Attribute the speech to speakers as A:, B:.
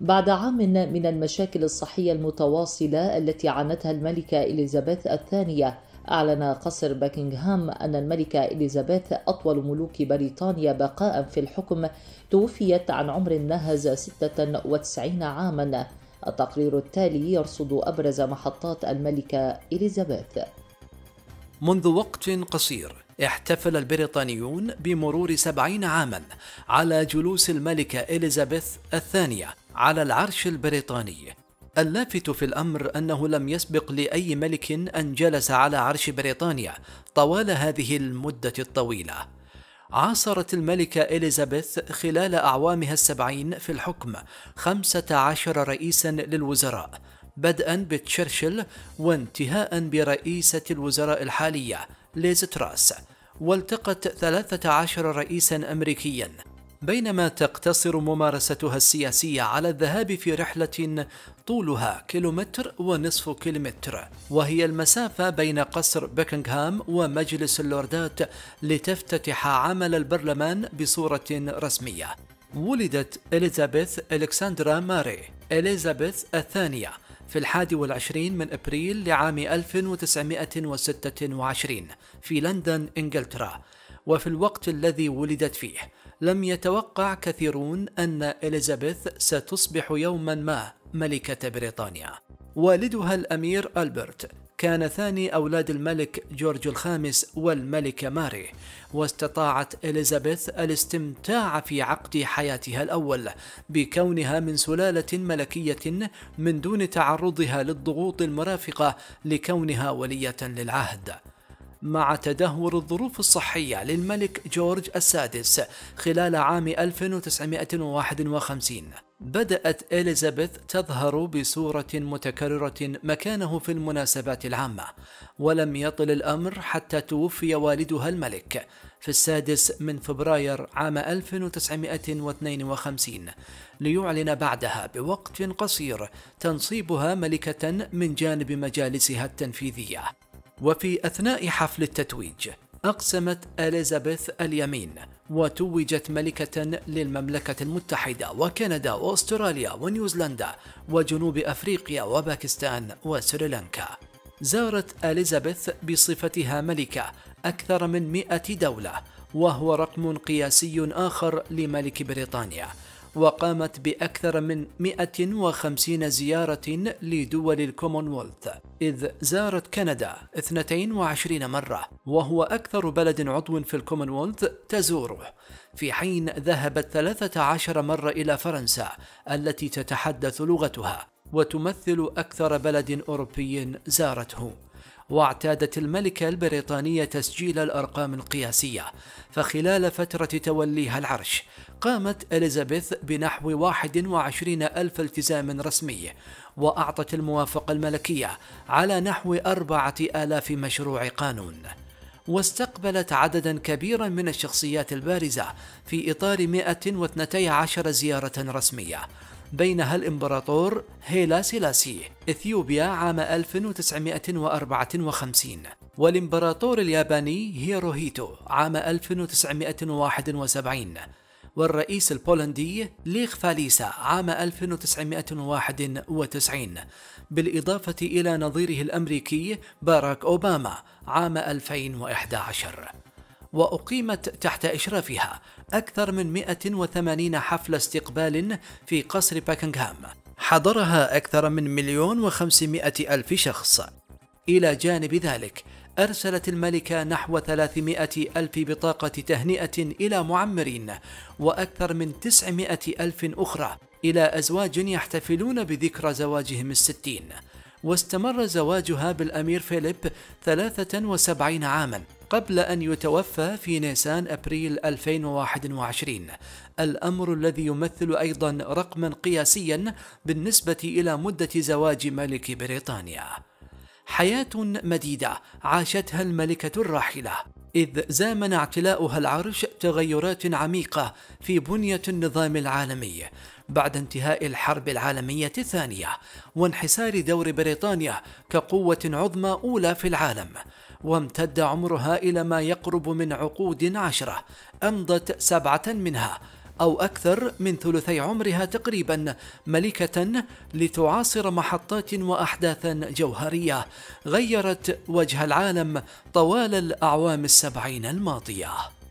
A: بعد عام من المشاكل الصحية المتواصلة التي عانتها الملكة إليزابيث الثانية أعلن قصر باكنغهام أن الملكة إليزابيث أطول ملوك بريطانيا بقاء في الحكم توفيت عن عمر نهز 96 عاما التقرير التالي يرصد أبرز محطات الملكة إليزابيث منذ وقت قصير احتفل البريطانيون بمرور سبعين عاما على جلوس الملكة إليزابيث الثانية على العرش البريطاني اللافت في الامر انه لم يسبق لاي ملك ان جلس على عرش بريطانيا طوال هذه المده الطويله عاصرت الملكة إليزابيث خلال أعوامها السبعين في الحكم 15 رئيسا للوزراء بدءا بتشرشل وانتهاء برئيسة الوزراء الحالية ليز تراس والتقت 13 رئيسا أمريكيا بينما تقتصر ممارستها السياسية على الذهاب في رحلة طولها كيلومتر ونصف كيلومتر وهي المسافة بين قصر بيكنغهام ومجلس اللوردات لتفتتح عمل البرلمان بصورة رسمية ولدت إليزابيث إلكسندرا ماري إليزابيث الثانية في الحادي والعشرين من أبريل لعام 1926 في لندن إنجلترا وفي الوقت الذي ولدت فيه لم يتوقع كثيرون أن إليزابيث ستصبح يوما ما ملكة بريطانيا والدها الأمير ألبرت كان ثاني أولاد الملك جورج الخامس والملكة ماري واستطاعت إليزابيث الاستمتاع في عقد حياتها الأول بكونها من سلالة ملكية من دون تعرضها للضغوط المرافقة لكونها ولية للعهد مع تدهور الظروف الصحية للملك جورج السادس خلال عام 1951 بدأت إليزابيث تظهر بصورة متكررة مكانه في المناسبات العامة ولم يطل الأمر حتى توفي والدها الملك في السادس من فبراير عام 1952 ليعلن بعدها بوقت قصير تنصيبها ملكة من جانب مجالسها التنفيذية وفي أثناء حفل التتويج أقسمت إليزابيث اليمين وتوجت ملكة للمملكة المتحدة وكندا وأستراليا ونيوزيلندا وجنوب أفريقيا وباكستان وسريلانكا زارت إليزابيث بصفتها ملكة أكثر من مئة دولة وهو رقم قياسي آخر لملك بريطانيا وقامت بأكثر من 150 زيارة لدول الكومنولث إذ زارت كندا 22 مرة وهو أكثر بلد عضو في الكومنولث تزوره في حين ذهبت 13 مرة إلى فرنسا التي تتحدث لغتها وتمثل أكثر بلد أوروبي زارته واعتادت الملكة البريطانية تسجيل الأرقام القياسية فخلال فترة توليها العرش قامت إليزابيث بنحو 21 ألف التزام رسمي وأعطت الموافقة الملكية على نحو أربعة آلاف مشروع قانون واستقبلت عددا كبيرا من الشخصيات البارزة في إطار 112 زيارة رسمية بينها الإمبراطور هيلا سيلاسي إثيوبيا عام 1954 والإمبراطور الياباني هيروهيتو عام 1971 والرئيس البولندي ليخ فاليسا عام 1991 بالإضافة إلى نظيره الأمريكي باراك أوباما عام 2011 وأقيمت تحت إشرافها أكثر من 180 حفل استقبال في قصر باكنغهام حضرها أكثر من مليون وخمسمائة ألف شخص إلى جانب ذلك أرسلت الملكة نحو 300 ألف بطاقة تهنئة إلى معمرين وأكثر من 900 ألف أخرى إلى أزواج يحتفلون بذكرى زواجهم الستين واستمر زواجها بالأمير فيليب 73 عاما قبل أن يتوفى في نيسان أبريل 2021 الأمر الذي يمثل أيضا رقما قياسيا بالنسبة إلى مدة زواج ملك بريطانيا حياة مديدة عاشتها الملكة الراحلة إذ زامن اعتلاؤها العرش تغيرات عميقة في بنية النظام العالمي بعد انتهاء الحرب العالمية الثانية وانحسار دور بريطانيا كقوة عظمى أولى في العالم وامتد عمرها إلى ما يقرب من عقود عشرة أمضت سبعة منها أو أكثر من ثلثي عمرها تقريبا ملكة لتعاصر محطات وأحداثا جوهرية غيرت وجه العالم طوال الأعوام السبعين الماضية